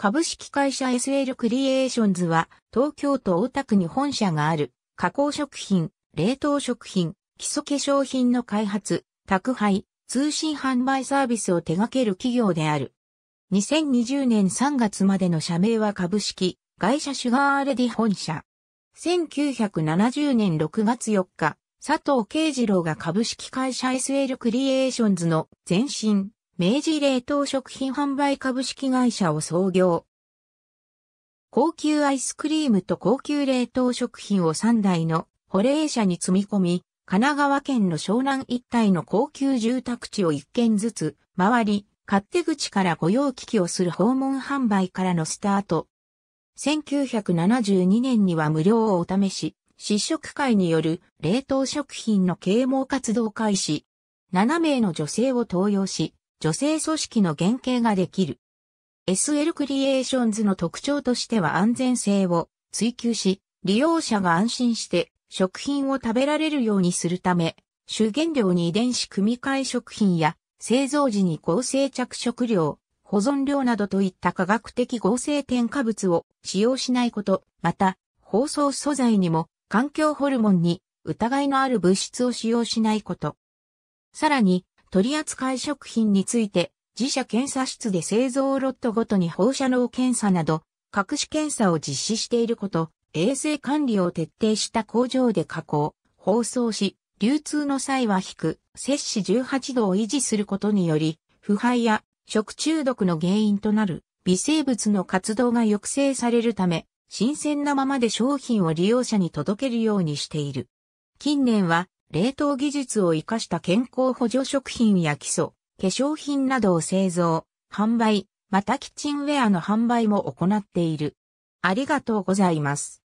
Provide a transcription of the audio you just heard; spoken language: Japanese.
株式会社 SL クリエーションズは、東京都大田区に本社がある、加工食品、冷凍食品、基礎化粧品の開発、宅配、通信販売サービスを手掛ける企業である。2020年3月までの社名は株式、会社シュガーレディ本社。1970年6月4日、佐藤慶次郎が株式会社 SL クリエーションズの前身、明治冷凍食品販売株式会社を創業。高級アイスクリームと高級冷凍食品を3台の保冷車に積み込み、神奈川県の湘南一帯の高級住宅地を1軒ずつ回り、勝手口から御用聞きをする訪問販売からのスタート。1972年には無料をお試し、試食会による冷凍食品の啓蒙活動開始。7名の女性を登用し、女性組織の原型ができる。SL クリエーションズの特徴としては安全性を追求し、利用者が安心して食品を食べられるようにするため、主原料に遺伝子組み換え食品や製造時に合成着色料、保存料などといった科学的合成添加物を使用しないこと、また、包装素材にも環境ホルモンに疑いのある物質を使用しないこと。さらに、取扱食品について、自社検査室で製造ロットごとに放射能検査など、各種検査を実施していること、衛生管理を徹底した工場で加工、包装し、流通の際は低く、摂氏18度を維持することにより、腐敗や食中毒の原因となる微生物の活動が抑制されるため、新鮮なままで商品を利用者に届けるようにしている。近年は冷凍技術を活かした健康補助食品や基礎、化粧品などを製造、販売、またキッチンウェアの販売も行っている。ありがとうございます。